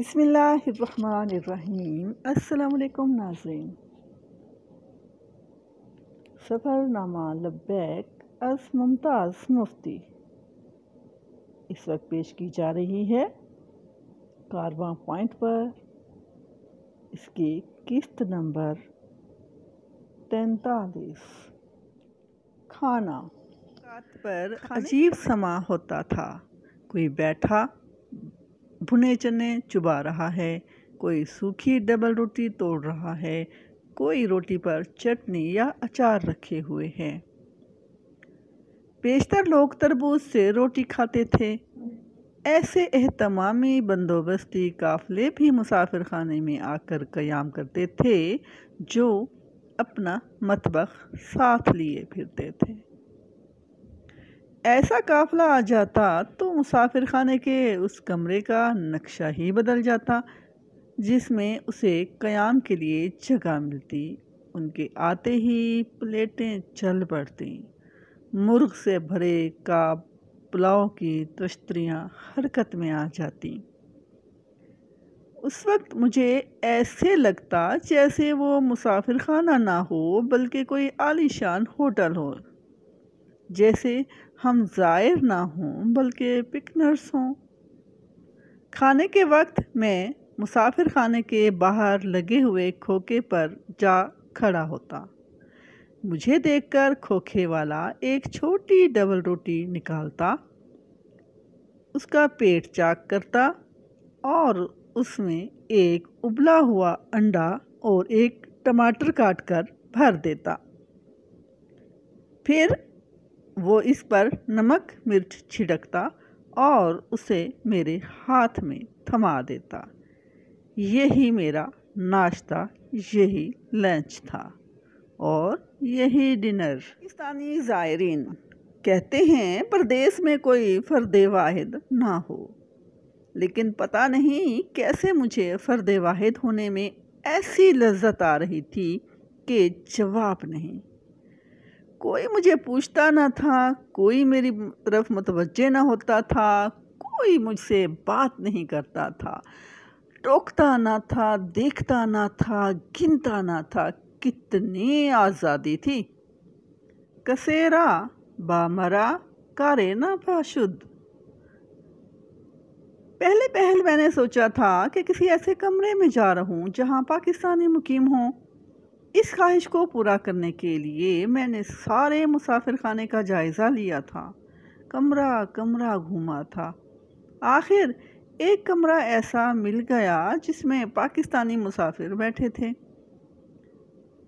बसमिल्लाम अल्लाम नाजरीन सफ़रनामा लबैक अस मुमताज़ मुफ्ती इस वक्त पेश की जा रही है कारवा पॉइंट पर इसकी किस्त नंबर तैतालीस खाना पर अजीब समा होता था कोई बैठा भुने चने चुबा रहा है कोई सूखी डबल रोटी तोड़ रहा है कोई रोटी पर चटनी या अचार रखे हुए हैं बेशतर लोग तरबूज से रोटी खाते थे ऐसे एहतमामी बंदोबस्ती काफ़िले भी मुसाफिर खाने में आकर क़याम करते थे जो अपना मतबख साथ लिए फिरते थे ऐसा काफ़िला आ जाता तो मुसाफिर खाने के उस कमरे का नक्शा ही बदल जाता जिसमें उसे क़याम के लिए जगह मिलती उनके आते ही प्लेटें चल पड़ती मुर्ग से भरे काप पुलाव की तश्तरियाँ हरकत में आ जाती उस वक्त मुझे ऐसे लगता जैसे वो मुसाफिर खाना ना हो बल्कि कोई आलीशान होटल हो जैसे हम ज़ायर ना हों बल्कि पिकनर्स हों खाने के वक्त मैं मुसाफिर खाने के बाहर लगे हुए खोखे पर जा खड़ा होता मुझे देखकर खोखे वाला एक छोटी डबल रोटी निकालता उसका पेट चाक करता और उसमें एक उबला हुआ अंडा और एक टमाटर काट कर भर देता फिर वो इस पर नमक मिर्च छिड़कता और उसे मेरे हाथ में थमा देता यही मेरा नाश्ता यही लंच था और यही डिनर पाकिस्तानी ज़ायरीन कहते हैं प्रदेश में कोई फ़र्द वाहिद ना हो लेकिन पता नहीं कैसे मुझे फ़र्द वाहिद होने में ऐसी लज्जत आ रही थी कि जवाब नहीं कोई मुझे पूछता ना था कोई मेरी तरफ मतवजह ना होता था कोई मुझसे बात नहीं करता था टोकता ना था देखता ना था गिनता ना था कितनी आज़ादी थी कसेरा बामरा कारे ना पाशुद पहले पहल मैंने सोचा था कि किसी ऐसे कमरे में जा रहा हूँ जहाँ पाकिस्तानी मुकीम हों इस ख्वाहिश को पूरा करने के लिए मैंने सारे मुसाफिर खाने का जायज़ा लिया था कमरा कमरा घूमा था आखिर एक कमरा ऐसा मिल गया जिसमें पाकिस्तानी मुसाफिर बैठे थे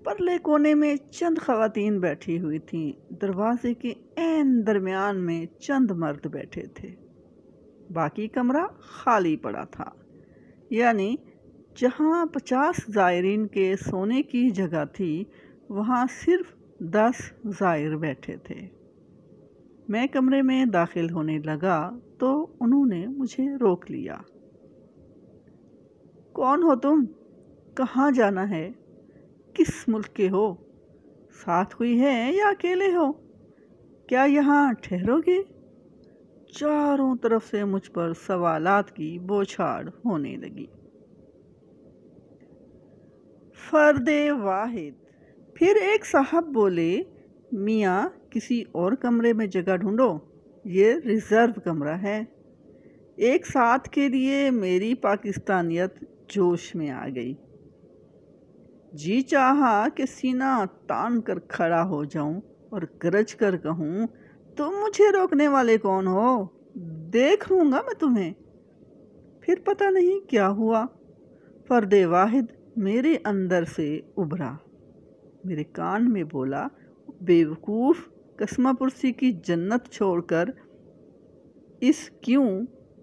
परले कोने में चंद खवतिन बैठी हुई थीं दरवाजे के एन दरमियान में चंद मर्द बैठे थे बाकी कमरा खाली पड़ा था यानी जहाँ पचास ज़ायरीन के सोने की जगह थी वहाँ सिर्फ दस ज़ायर बैठे थे मैं कमरे में दाखिल होने लगा तो उन्होंने मुझे रोक लिया कौन हो तुम कहाँ जाना है किस मुल्क के हो साथ हुई है या अकेले हो क्या यहाँ ठहरोगे चारों तरफ से मुझ पर सवालात की बौछार होने लगी फ़र्द वाहिद फिर एक साहब बोले मियाँ किसी और कमरे में जगह ढूंढो ये रिज़र्व कमरा है एक साथ के लिए मेरी पाकिस्तानियत जोश में आ गई जी चाहा कि सीना तान कर खड़ा हो जाऊं और गरज कर कहूं तुम मुझे रोकने वाले कौन हो देख लूँगा मैं तुम्हें फिर पता नहीं क्या हुआ फ़र्द वाहिद मेरे अंदर से उभरा मेरे कान में बोला बेवकूफ़ कस्मापुरसी की जन्नत छोड़कर इस क्यों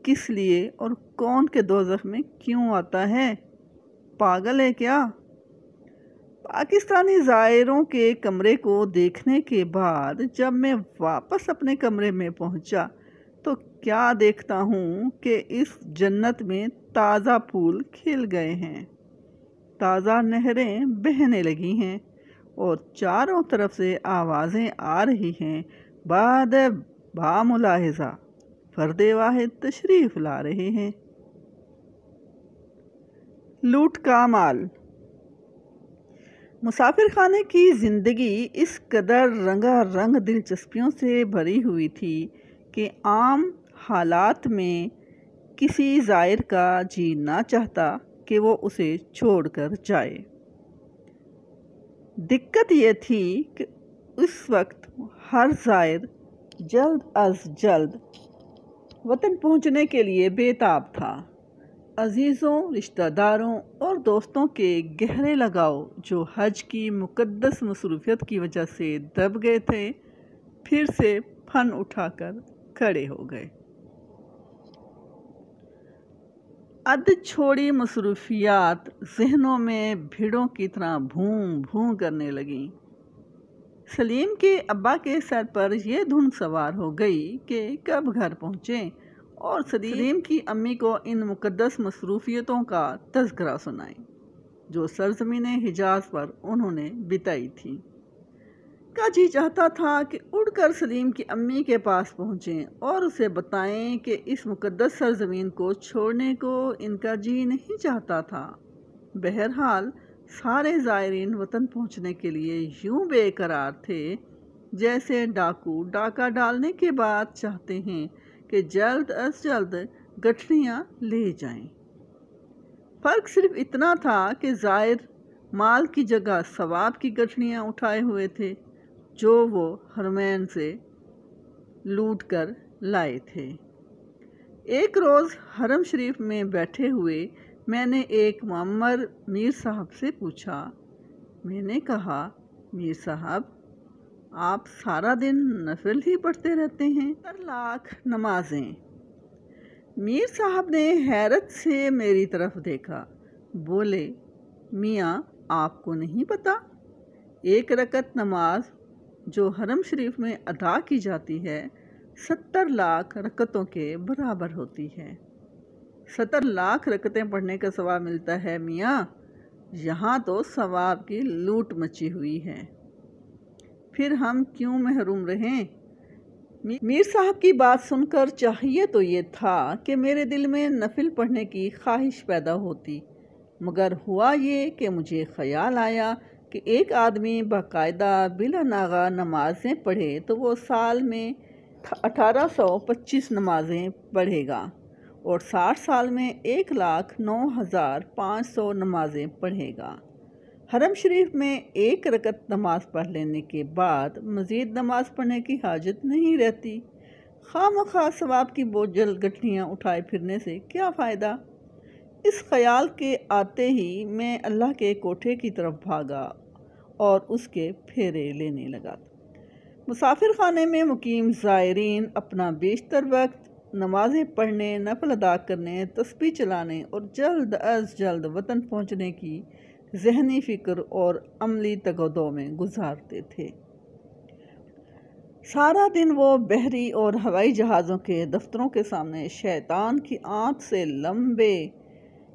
किस लिए और कौन के दोजख में क्यों आता है पागल है क्या पाकिस्तानी ज़ायरों के कमरे को देखने के बाद जब मैं वापस अपने कमरे में पहुंचा तो क्या देखता हूँ कि इस जन्नत में ताज़ा फूल खिल गए हैं ताज़ा नहरें बहने लगी हैं और चारों तरफ से आवाज़ें आ रही हैं बाद बामुलाहिजा फर्द वाहिद तशरीफ़ ला रहे हैं लूट का माल मुसाफिर खाने की ज़िंदगी इस कदर रंगा रंग दिलचस्पियों से भरी हुई थी कि आम हालात में किसी जायर का जीना चाहता कि वो उसे छोड़कर जाए दिक्कत ये थी कि उस वक्त हर जायर जल्द अज जल्द वतन पहुंचने के लिए बेताब था अजीज़ों रिश्तेदारों और दोस्तों के गहरे लगाव जो हज की मुकद्दस मसरूफियत की वजह से दब गए थे फिर से फन उठाकर खड़े हो गए अध छोड़ी मसरूफियात जहनों में भीड़ों की तरह भूं भूं करने लगीं सलीम के अब्बा के सर पर यह धुन सवार हो गई कि कब घर पहुँचे और सलीम की अम्मी को इन मुकदस मसरूफियतों का तस्करा सुनाई जो सरजमीन हिजाज पर उन्होंने बिताई थी जी चाहता था कि उड़कर सलीम की अम्मी के पास पहुँचें और उसे बताएं कि इस मुकदस सरजमीन को छोड़ने को इनका जी नहीं चाहता था बहरहाल सारे ज़ायरीन वतन पहुँचने के लिए यूं बेकरार थे जैसे डाकू डाका डालने के बाद चाहते हैं कि जल्द अज जल्द गठनियाँ ले जाएं। फ़र्क सिर्फ इतना था कि जायर माल की जगह सवाब की गठनियाँ उठाए हुए थे जो वो हरमैन से लूट कर लाए थे एक रोज़ हरम शरीफ में बैठे हुए मैंने एक मामर मीर साहब से पूछा मैंने कहा मीर साहब आप सारा दिन नफिल ही पढ़ते रहते हैं पर लाख नमाजें मीर साहब ने हैरत से मेरी तरफ देखा बोले मियाँ आपको नहीं पता एक रकत नमाज जो हरम शरीफ में अदा की जाती है सत्तर लाख रकतों के बराबर होती है सत्तर लाख रकतें पढ़ने का सवाब मिलता है मियाँ यहाँ तो सवाब की लूट मची हुई है फिर हम क्यों महरूम रहें मीर साहब की बात सुनकर चाहिए तो ये था कि मेरे दिल में नफिल पढ़ने की ख्वाहिश पैदा होती मगर हुआ ये कि मुझे ख्याल आया कि एक आदमी बाकायदा बिला नागा नमाज़ें पढ़े तो वो साल में अठारह सौ पच्चीस नमाज़ें पढ़ेगा और साठ साल में एक लाख नौ हज़ार पाँच सौ नमाज़ें पढ़ेगा हरम शरीफ में एक रकत नमाज पढ़ लेने के बाद मज़ीद नमाज पढ़ने की हाजत नहीं रहती खाम खास सवाब की बोझल गठनियाँ उठाए फिरने से क्या फ़ायदा इस ख्याल के आते ही मैं अल्लाह के कोठे की तरफ भागा और उसके फेरे लेने लगा मुसाफिर खाने में मुकीम ज़ायरीन अपना बेशतर वक्त नमाज़ें पढ़ने नफल अदा करने तस्बी चलाने और जल्द अज जल्द वतन पहुँचने की जहनी फ़िक्र और अमली तगदो में गुजारते थे सारा दिन वो बहरी और हवाई जहाज़ों के दफ्तरों के सामने शैतान की आँख से लंबे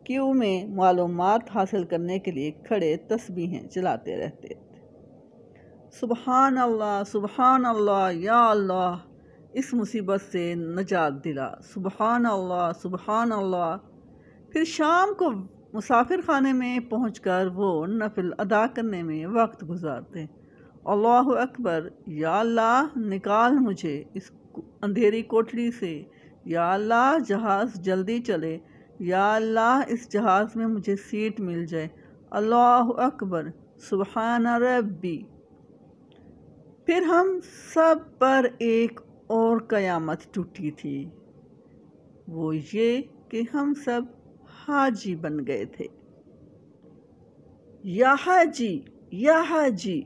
क्यू में मालूम हासिल करने के लिए खड़े तस्बीहें चलाते रहते थे सुबहान अल्लाह सुबहान अल्लाह या अल्लाह इस मुसीबत से नजात दिला सुबहान अल्लाह सुबहान अल्लाह फिर शाम को मुसाफिर खाने में पहुँच कर वो नफिल अदा करने में वक्त गुजारते अल्लाह अकबर या अल्लाह निकाल मुझे इस अंधेरी कोठरी से या अल्लाह जहाज़ जल्दी चले या अल्लाह इस जहाज़ में मुझे सीट मिल जाए अल्लाह अकबर सुबहान रबी फिर हम सब पर एक और क़यामत टूटी थी वो ये कि हम सब हाजी बन गए थे या हाजी या हाजी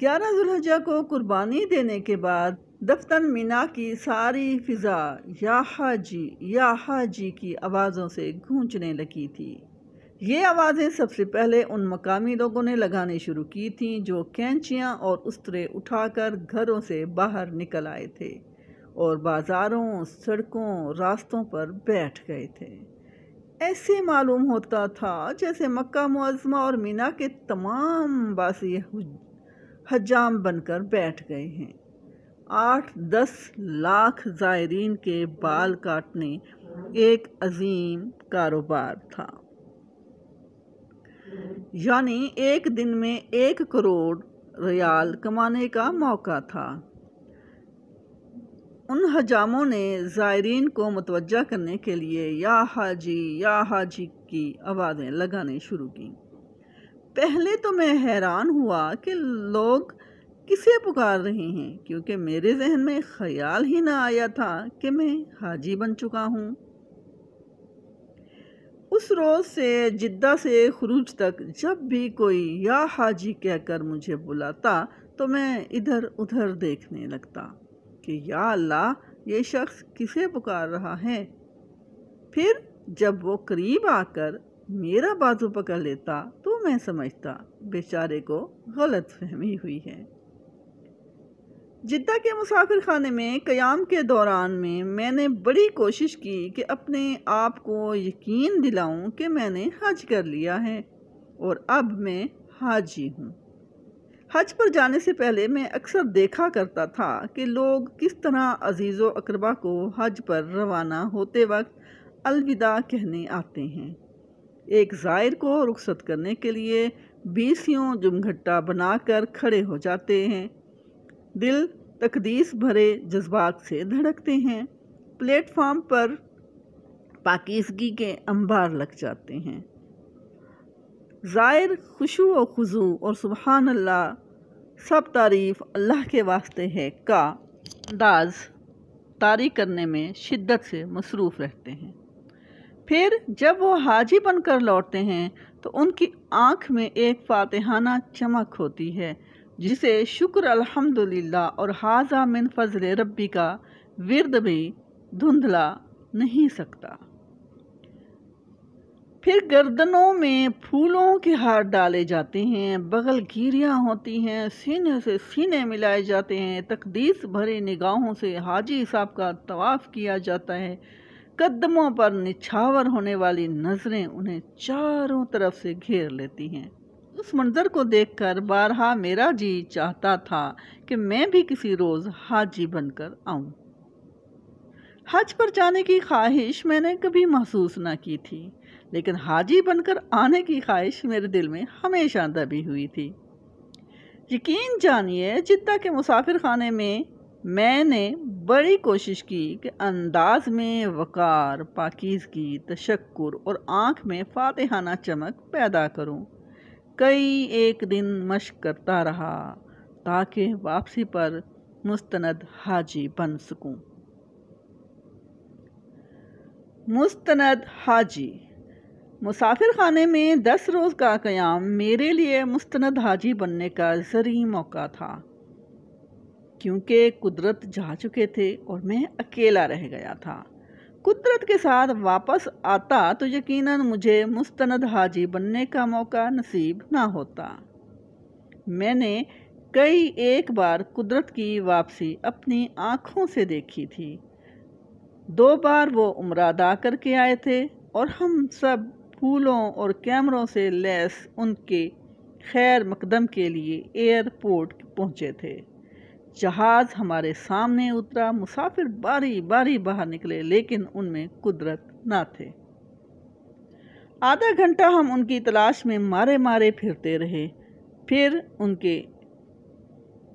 ग्यारह जुलहजा को कुर्बानी देने के बाद दफ्तर मीना की सारी फिज़ा या हाजी या हाजी की आवाज़ों से गूंजने लगी थी ये आवाज़ें सबसे पहले उन मकामी लोगों ने लगाने शुरू की थीं जो कैंचियाँ और उस्तरे उठाकर घरों से बाहर निकल आए थे और बाज़ारों सड़कों रास्तों पर बैठ गए थे ऐसे मालूम होता था जैसे मक्का मुआज़मा और मीना के तमाम बासी हजाम बनकर बैठ गए हैं आठ दस लाख ज़ायरीन के बाल काटने एक अजीम कारोबार था यानी एक दिन में एक करोड़ रियाल कमाने का मौका था उन हजामों ने ज़ायरीन को मतवजा करने के लिए या हाजी या हाजी की आवाज़ें लगाने शुरू की पहले तो मैं हैरान हुआ कि लोग किसे पुकार रहे हैं क्योंकि मेरे जहन में ख्याल ही ना आया था कि मैं हाजी बन चुका हूँ उस रोज़ से जिद्दा से खरूज तक जब भी कोई या हाजी कहकर मुझे बुलाता तो मैं इधर उधर देखने लगता कि या अल्लाह ये शख्स किसे पुकार रहा है फिर जब वो करीब आकर मेरा बाजू पकड़ लेता तो मैं समझता बेचारे को गलत फहमी हुई है जिद्दा के मुसाफिर खाने में क़याम के दौरान में मैंने बड़ी कोशिश की कि अपने आप को यकीन दिलाऊं कि मैंने हज कर लिया है और अब मैं हाजी हूँ हज पर जाने से पहले मैं अक्सर देखा करता था कि लोग किस तरह अजीज़ व अकरबा को हज पर रवाना होते वक्त अलविदा कहने आते हैं एक ज़ायर को रुखसत करने के लिए बीसियों जुमघट्टा बनाकर खड़े हो जाते हैं दिल तकदीस भरे जज्बात से धड़कते हैं प्लेटफार्म पर पाकिजगी के अंबार लग जाते हैं ज़ायर खुशु व खुजू और सुबहान अल्लाह सब तारीफ़ अल्लाह के वास्ते है का अंदाज तारी करने में शिद्दत से मसरूफ़ रहते हैं फिर जब वो हाजी बनकर लौटते हैं तो उनकी आँख में एक फातहाना चमक होती है जिसे शुक्र अल्हम्दुलिल्लाह और हाजा मिन फजल रब्बी का विरद भी धुंधला नहीं सकता फिर गर्दनों में फूलों के हार डाले जाते हैं बगल गिरियाँ होती हैं सीने से सीने मिलाए जाते हैं तकदीस भरे निगाहों से हाजी साहब का तवाफ़ किया जाता है कदमों पर निछावर होने वाली नज़रें उन्हें चारों तरफ से घेर लेती हैं उस मंज़र को देखकर बारहा मेरा जी चाहता था कि मैं भी किसी रोज़ हाजी बनकर आऊँ हज पर जाने की ख्वाहिश मैंने कभी महसूस ना की थी लेकिन हाजी बनकर आने की ख्वाहिश मेरे दिल में हमेशा दबी हुई थी यकीन जानिए जिद्दा के मुसाफिर खाने में मैंने बड़ी कोशिश की कि अंदाज में वक़ार पाकिजगी तशक् और आँख में फातहाना चमक पैदा करूं कई एक दिन मश्क करता रहा ताकि वापसी पर मुस्तनद हाजी बन सकूं मुस्तनद हाजी मुसाफिर खाने में दस रोज़ का क़याम मेरे लिए मुस्तनद हाजी बनने का ज़रिए मौका था क्योंकि कुदरत जा चुके थे और मैं अकेला रह गया था कुदरत के साथ वापस आता तो यकीनन मुझे मुस्तंद हाजी बनने का मौका नसीब ना होता मैंने कई एक बार कुदरत की वापसी अपनी आँखों से देखी थी दो बार वो उम्र अदा करके आए थे और हम सब फूलों और कैमरों से लैस उनके खैर मकदम के लिए एयरपोर्ट पहुँचे थे जहाज़ हमारे सामने उतरा मुसाफिर बारी बारी बाहर निकले लेकिन उनमें कुदरत ना थे आधा घंटा हम उनकी तलाश में मारे मारे फिरते रहे फिर उनके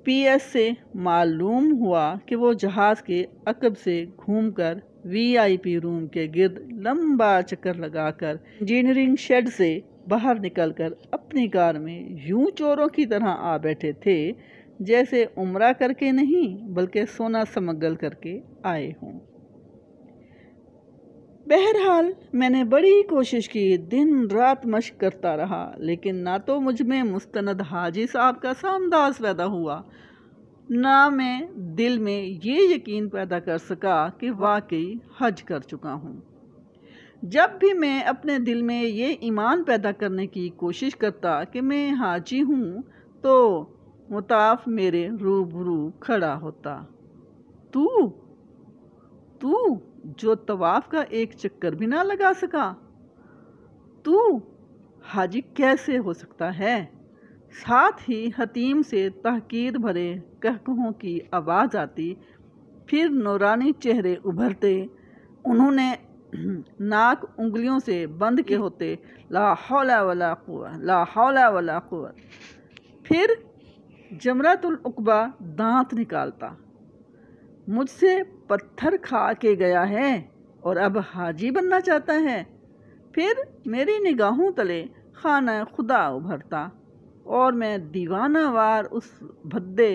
पीएस से मालूम हुआ कि वो जहाज़ के अकब से घूमकर वीआईपी रूम के गिर्द लंबा चक्कर लगाकर इंजीनियरिंग शेड से बाहर निकलकर अपनी कार में यूं चोरों की तरह आ बैठे थे जैसे उम्र करके नहीं बल्कि सोना समगल करके आए हों बहरहाल मैंने बड़ी कोशिश की दिन रात मश्क करता रहा लेकिन ना तो मुझ में मुस्तंद हाजी साहब का सा अंदाज पैदा हुआ ना मैं दिल में ये यकीन पैदा कर सका कि वाकई हज कर चुका हूँ जब भी मैं अपने दिल में ये ईमान पैदा करने की कोशिश करता कि मैं हाजी हूँ तो मुताफ मेरे रूबरू खड़ा होता तू तू जो तवाफ का एक चक्कर भी ना लगा सका तू हाजी कैसे हो सकता है साथ ही हतीम से तहकीर भरे कहकहों की आवाज़ आती फिर नौरानी चेहरे उभरते उन्होंने नाक उंगलियों से बंद के होते ला हौला वाला कुआ ला हौला वाला कुआ फिर जमरातुलकबा दांत निकालता मुझसे पत्थर खा के गया है और अब हाजी बनना चाहता है फिर मेरी निगाहों तले खाना खुदा उभरता और मैं दीवाना वार उस भद्दे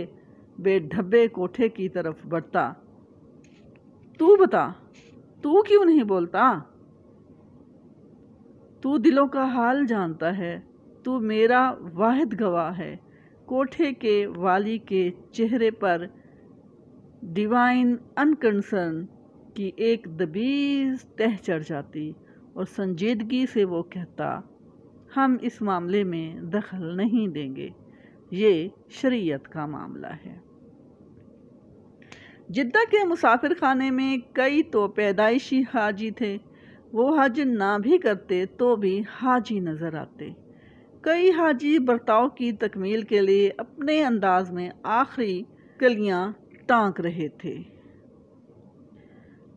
बेढब्बे कोठे की तरफ बढ़ता तू बता तू क्यों नहीं बोलता तू दिलों का हाल जानता है तू मेरा वाहिद गवाह है कोठे के वाली के चेहरे पर डिवाइन अनकंसर्न की एक दबीज तह चढ़ जाती और संजीदगी से वो कहता हम इस मामले में दखल नहीं देंगे ये शरीयत का मामला है जिद्दा के मुसाफिर खाने में कई तो पैदाइशी हाजी थे वो हज ना भी करते तो भी हाजी नज़र आते कई हाजी बर्ताव की तकमील के लिए अपने अंदाज में आखिरी कलियां टांक रहे थे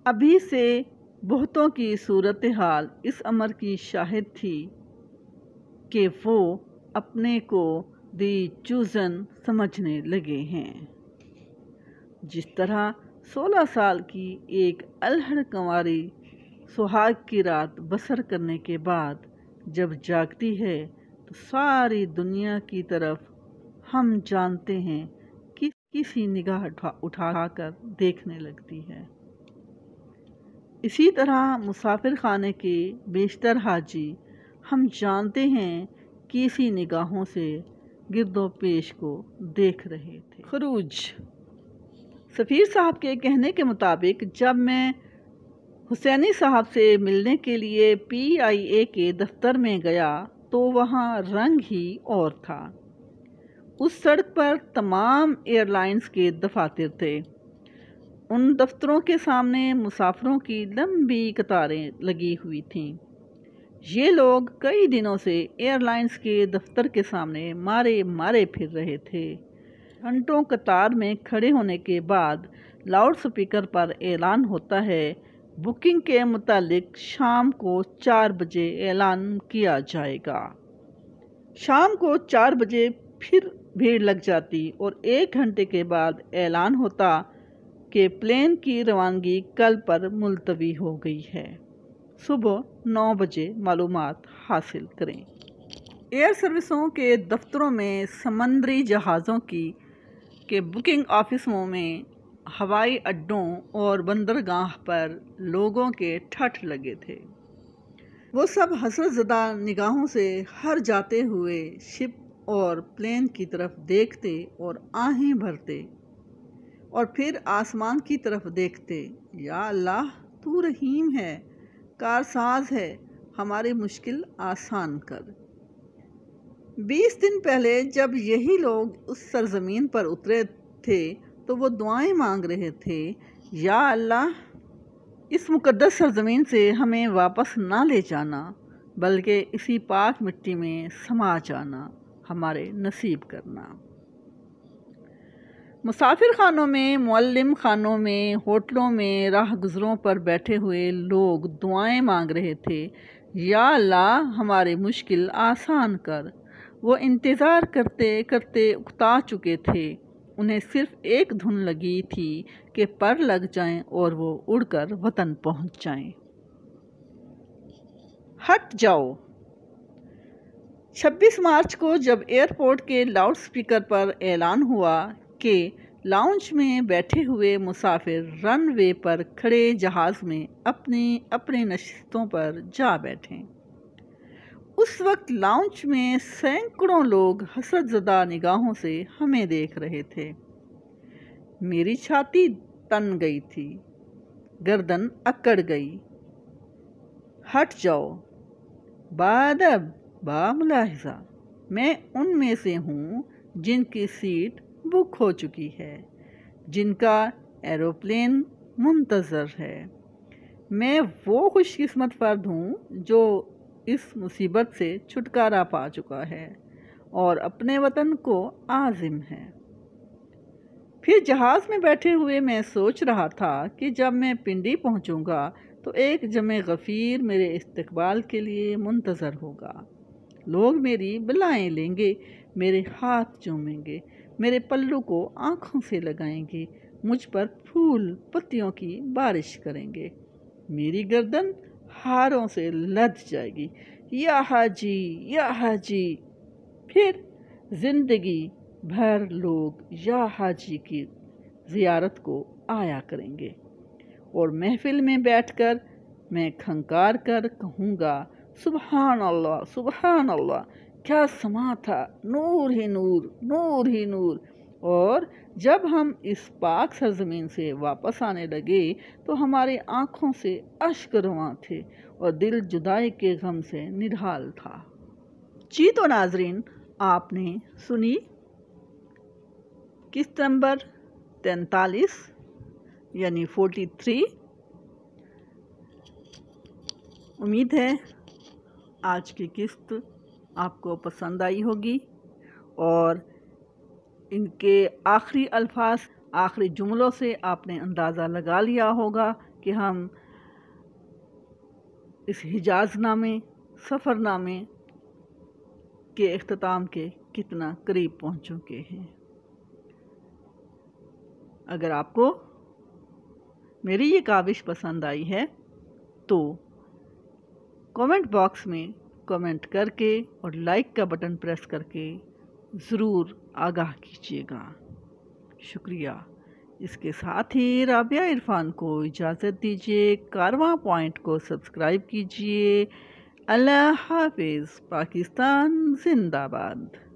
अभी से बहुतों की सूरत हाल इस अमर की शाहिद थी कि वो अपने को दी चूजन समझने लगे हैं जिस तरह सोलह साल की एक अलहड़ कंवारी सुहाग की रात बसर करने के बाद जब जागती है सारी दुनिया की तरफ हम जानते हैं कि किसी निगाह उठा उठाकर देखने लगती है इसी तरह मुसाफिर खाने के बेशतर हाजी हम जानते हैं कि इसी निगाहों से गिरदो पेश को देख रहे थे खरूज सफ़ीर साहब के कहने के मुताबिक जब मैं हुसैनी साहब से मिलने के लिए पीआईए के दफ्तर में गया तो वहाँ रंग ही और था उस सड़क पर तमाम एयरलाइंस के दफातर थे उन दफ्तरों के सामने मुसाफरों की लंबी कतारें लगी हुई थीं ये लोग कई दिनों से एयरलाइंस के दफ्तर के सामने मारे मारे फिर रहे थे घंटों कतार में खड़े होने के बाद लाउड स्पीकर पर ऐलान होता है बुकिंग के मुतालिक शाम को चार बजे ऐलान किया जाएगा शाम को चार बजे फिर भीड़ लग जाती और एक घंटे के बाद ऐलान होता कि प्लेन की रवानगी कल पर मुलतवी हो गई है सुबह नौ बजे मालूम हासिल करें एयर सर्विसों के दफ्तरों में समंदरी जहाज़ों की के बुकिंग ऑफिसों में हवाई अड्डों और बंदरगाह पर लोगों के ठठ लगे थे वो सब हसरतजदा निगाहों से हर जाते हुए शिप और प्लेन की तरफ देखते और आहें भरते और फिर आसमान की तरफ देखते या अल्लाह तू रहीम है कारसाज है हमारी मुश्किल आसान कर बीस दिन पहले जब यही लोग उस सरजमीन पर उतरे थे तो वो दुआएं मांग रहे थे या अल्लाह इस मुकद्दस सरजमीन से हमें वापस ना ले जाना बल्कि इसी पाक मिट्टी में समा जाना हमारे नसीब करना मुसाफिर खानों में मुअल्लम खानों में होटलों में राह गुज़रों पर बैठे हुए लोग दुआएं मांग रहे थे या अल्लाह हमारे मुश्किल आसान कर वो इंतज़ार करते करते उकता चुके थे उन्हें सिर्फ एक धुन लगी थी कि पर लग जाएं और वो उड़कर वतन पहुंच जाएं। हट जाओ 26 मार्च को जब एयरपोर्ट के लाउड स्पीकर पर ऐलान हुआ कि लाउंज में बैठे हुए मुसाफिर रनवे पर खड़े जहाज़ में अपने अपने नशस्तों पर जा बैठें उस वक्त लाउंज में सैकड़ों लोग हसरतजदा निगाहों से हमें देख रहे थे मेरी छाती तन गई थी गर्दन अकड़ गई हट जाओ बादब बामुलाहिजा मैं उनमें से हूँ जिनकी सीट बुक हो चुकी है जिनका एरोप्लेन मुंतज़र है मैं वो खुशकिस्मत फ़र्द हूँ जो इस मुसीबत से छुटकारा पा चुका है और अपने वतन को आजिम है फिर जहाज़ में बैठे हुए मैं सोच रहा था कि जब मैं पिंडी पहुंचूंगा तो एक जमे गफ़ीर मेरे इस्तकबाल के लिए मुंतज़र होगा लोग मेरी बलाएँ लेंगे मेरे हाथ चूमेंगे मेरे पल्लू को आँखों से लगाएंगे मुझ पर फूल पत्तियों की बारिश करेंगे मेरी गर्दन हारों से लद जाएगी या हाजी या हाजी फिर ज़िंदगी भर लोग या हाजी की ज़ियारत को आया करेंगे और महफिल में बैठकर मैं खंकार कर कहूँगा सुबहान अल्लाह सुबहान अल्लाह क्या समा था नूर ही नूर नूर ही नूर और जब हम इस पाक सरजमीन से वापस आने लगे तो हमारे आँखों से अश्क रुआ थे और दिल जुदाई के गम से निढाल था जी तो नाजरीन आपने सुनी किस्त नंबर तैतालीस यानी फोर्टी थ्री उम्मीद है आज की किस्त आपको पसंद आई होगी और इनके आखिरी अल्फाज आखिरी जुमलों से आपने अंदाज़ा लगा लिया होगा कि हम इस हिजाजनामे सफ़रनामे के अख्ताम के कितना करीब पहुँच चुके हैं अगर आपको मेरी ये काविश पसंद आई है तो कमेंट बॉक्स में कमेंट करके और लाइक का बटन प्रेस करके ज़रूर आगाह कीजिएगा शुक्रिया इसके साथ ही राबिया इरफान को इजाज़त दीजिए कारवा पॉइंट को सब्सक्राइब कीजिए अल्लाह हाफिज़ पाकिस्तान जिंदाबाद